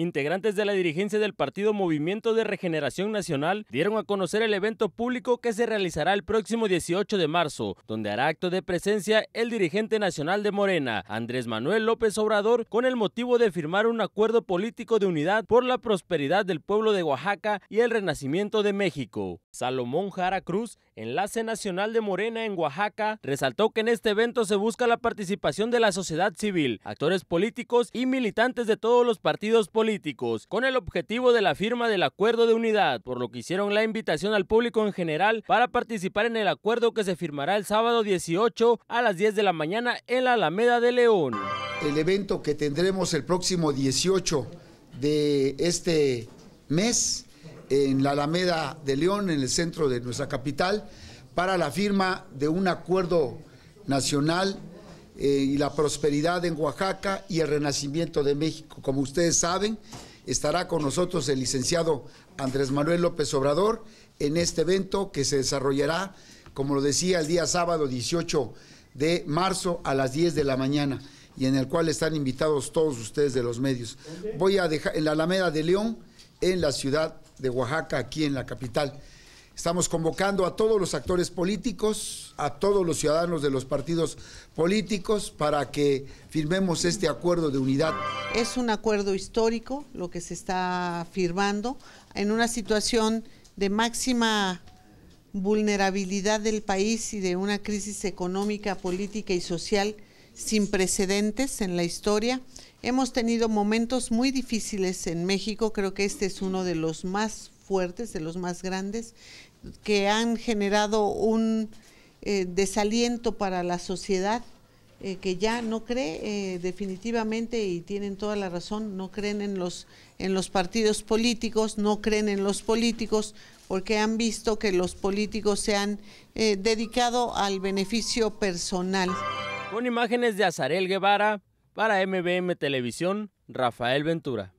integrantes de la dirigencia del partido Movimiento de Regeneración Nacional dieron a conocer el evento público que se realizará el próximo 18 de marzo, donde hará acto de presencia el dirigente nacional de Morena, Andrés Manuel López Obrador, con el motivo de firmar un acuerdo político de unidad por la prosperidad del pueblo de Oaxaca y el renacimiento de México. Salomón Jara Cruz, enlace nacional de Morena en Oaxaca, resaltó que en este evento se busca la participación de la sociedad civil, actores políticos y militantes de todos los partidos políticos con el objetivo de la firma del acuerdo de unidad, por lo que hicieron la invitación al público en general para participar en el acuerdo que se firmará el sábado 18 a las 10 de la mañana en la Alameda de León. El evento que tendremos el próximo 18 de este mes en la Alameda de León, en el centro de nuestra capital, para la firma de un acuerdo nacional eh, y la prosperidad en Oaxaca y el renacimiento de México. Como ustedes saben, estará con nosotros el licenciado Andrés Manuel López Obrador en este evento que se desarrollará, como lo decía, el día sábado 18 de marzo a las 10 de la mañana y en el cual están invitados todos ustedes de los medios. Voy a dejar en la Alameda de León, en la ciudad de Oaxaca, aquí en la capital. Estamos convocando a todos los actores políticos, a todos los ciudadanos de los partidos políticos para que firmemos este acuerdo de unidad. Es un acuerdo histórico lo que se está firmando en una situación de máxima vulnerabilidad del país y de una crisis económica, política y social sin precedentes en la historia. Hemos tenido momentos muy difíciles en México, creo que este es uno de los más fuertes, de los más grandes, que han generado un eh, desaliento para la sociedad eh, que ya no cree eh, definitivamente y tienen toda la razón, no creen en los en los partidos políticos, no creen en los políticos porque han visto que los políticos se han dedicado al beneficio personal. Con imágenes de Azarel Guevara para MBM Televisión, Rafael Ventura.